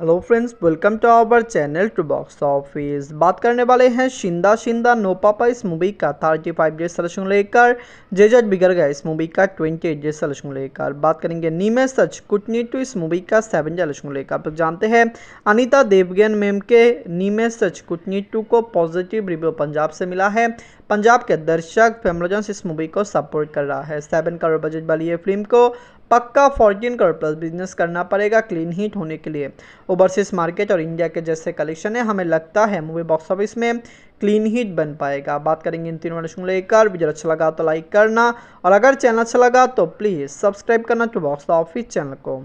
hello friends welcome to our channel two box office बात करने वाले हैं शिंदा शिंदा नो पापा इस मूवी का थर्टी फाइव डेज सलेक्शन लेकर जे जज बिगड़ गए इस मूवी का ट्वेंटी एट डेज सलेक्शन लेकर बात करेंगे नीमे सच कुटनी टू इस मूवी का सेवन सलेक्शन लेकर तो जानते हैं अनिता देवगन मेम के नीमे सच कुटनी टू को पॉजिटिव रिव्यू पंजाब से मिला है पंजाब के दर्शक फेमरजन्स इस मूवी को सपोर्ट कर रहा है सेवन करोड़ बजट वाली ये फिल्म को पक्का फोर्टीन करोड़ प्लस बिजनेस करना पड़ेगा क्लीन हीट होने के लिए ओवरसीज मार्केट और इंडिया के जैसे कलेक्शन है हमें लगता है मूवी बॉक्स ऑफिस में क्लीन हीट बन पाएगा बात करेंगे इन तीनों को लेकर वीडियो अच्छा लगा तो लाइक करना और अगर चैनल अच्छा लगा तो प्लीज़ सब्सक्राइब करना टू बॉक्स ऑफिस चैनल को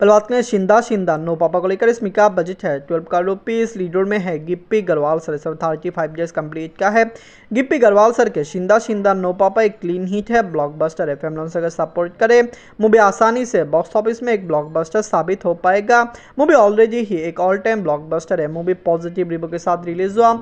पहले बात करें शिंदा शिंदा नो पापा को लेकर इसमें क्या बजट है ट्वेल्व का रुपीज़ लीडर में है Gippy Grewal sir sir thirty five days complete का है गिप्पी गरवाल सर के शिंदा शिंदा नो पापा एक क्लीन हिट है ब्लॉकबस्टर है फैमिली अगर सपोर्ट करे मूवी आसानी से बॉक्स ऑफिस में एक ब्लॉकबस्टर साबित हो पाएगा मूवी ऑलरेडी ही एक ऑल टाइम ब्लॉकबस्टर है मूवी पॉजिटिव रिव्यू के साथ रिलीज हुआ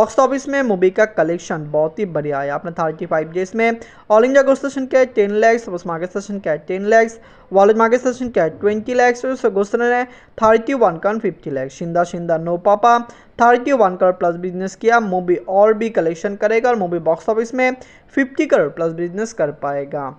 बॉक्स ऑफिस में मूवी का कलेक्शन बहुत ही बढ़िया है आपने थर्टी फाइव डेज में ऑल इंडिया गोस्टेशन सेशन है टेन लैक्स मार्केट स्टेशन का है टेन लैक्स वॉलेज मार्केट स्टेशन का है twenty lakhs lakhs so Gosselin ने one crore fifty lakhs Shinda Shinda no papa one crore plus business किया मूवी और भी कलेक्शन करेगा और मूवी बॉक्स ऑफिस में फिफ्टी करोड़ प्लस बिजनेस कर पाएगा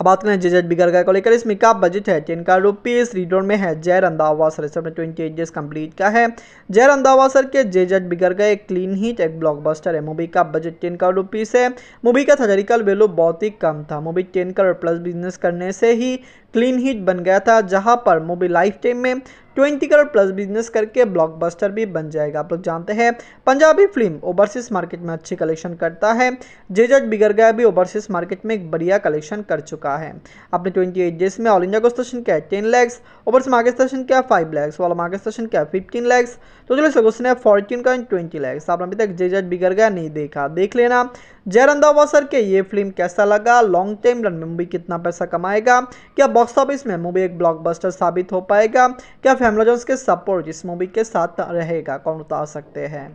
अब बात करें जे जेड बिगर को लेकर इसमें का बजट है टेन का रुपीस रीडोर में है जय रंधावा सर इसने ट्वेंटी एट डेज कंप्लीट का है जय रंधावा सर के जे जेड बिगर का एक क्लीन हिट एक ब्लॉकबस्टर है मूवी का बजट टेन करोड़ रुपीस है मूवी का थर्जरिकल वैल्यू बहुत ही कम था movie ten crore plus business करने से ही क्लीन हिट बन गया था जहाँ पर मूवी लाइफ टाइम में ट्वेंटी करोड़ प्लस बिजनेस करके ब्लॉकबस्टर भी बन जाएगा आप लोग जानते हैं पंजाबी फिल्म ओवरसीज मार्केट में अच्छी कलेक्शन करता है जे बिगर गया भी ओवरसीज मार्केट में एक बढ़िया कलेक्शन कर चुका है आपने ट्वेंटी एट डेज में ऑल इंडिया को स्टेशन क्या है ten lakhs overseas market station क्या फाइव लैक्स वाला मार्केट स्टेशन क्या फिफ्टीन लैक्स तो चलो क्वेश्चन है फोर्टीन का एंड ट्वेंटी लैक्स आपने अभी तक जेजट बिगर गया नहीं देखा देख लेना जयरंदावा सर के ये फिल्म कैसा लगा लॉन्ग टर्म रन में मूवी कितना पैसा कमाएगा क्या बॉक्स ऑफिस में मूवी एक ब्लॉकबस्टर साबित हो पाएगा क्या फैमिला के सपोर्ट इस मूवी के साथ रहेगा कौन बता सकते हैं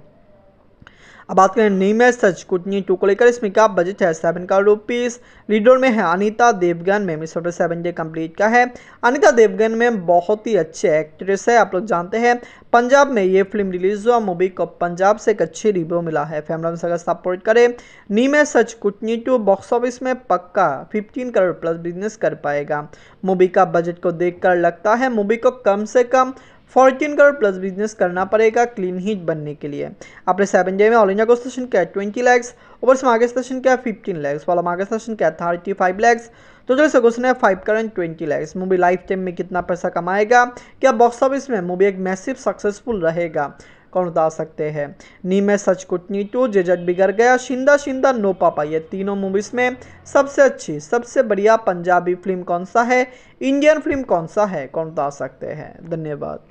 अब बात करें नई मैच सच कुटनी टू को लेकर इसमें क्या बजट है सेवन करोड़ रुपीस लीडर में है अनिता देवगन में miss photo seven day complete का है अनिता देवगन में बहुत ही अच्छे एक्ट्रेस है आप लोग जानते हैं पंजाब में ये फिल्म रिलीज हुआ मूवी को पंजाब से एक अच्छी रिव्यू मिला है फैमिला अगर सपोर्ट करें नीमे सच कुटनी टू बॉक्स ऑफिस में पक्का फिफ्टीन करोड़ प्लस बिजनेस कर पाएगा मूवी का बजट को देख लगता है मूवी को कम से कम फोर्टीन करोड़ प्लस बिजनेस करना पड़ेगा क्लीन हीट बनने के लिए अपने सेवन डे में ऑल इंडिया क्वेश्चन क्या है ट्वेंटी लैक्स से मार्केट सेशन क्या है फिफ्टीन लैक्स वाला मार्केट सेशन क्या है थर्टी फाइव लैक्स तो जो इसका क्वेश्चन है five crore twenty lakhs movie lifetime में कितना पैसा कमाएगा क्या बॉक्स ऑफिस में मूवी एक मैसिव सक्सेसफुल रहेगा कौन बता सकते हैं नी में सच कुटनी टू तो जे जट बिगड़ गया शिंदा शिंदा नो पापा ये तीनों मूवीज़ में सबसे अच्छी सबसे बढ़िया पंजाबी फिल्म कौन सा है इंडियन फिल्म कौन सा है कौन बता सकते हैं धन्यवाद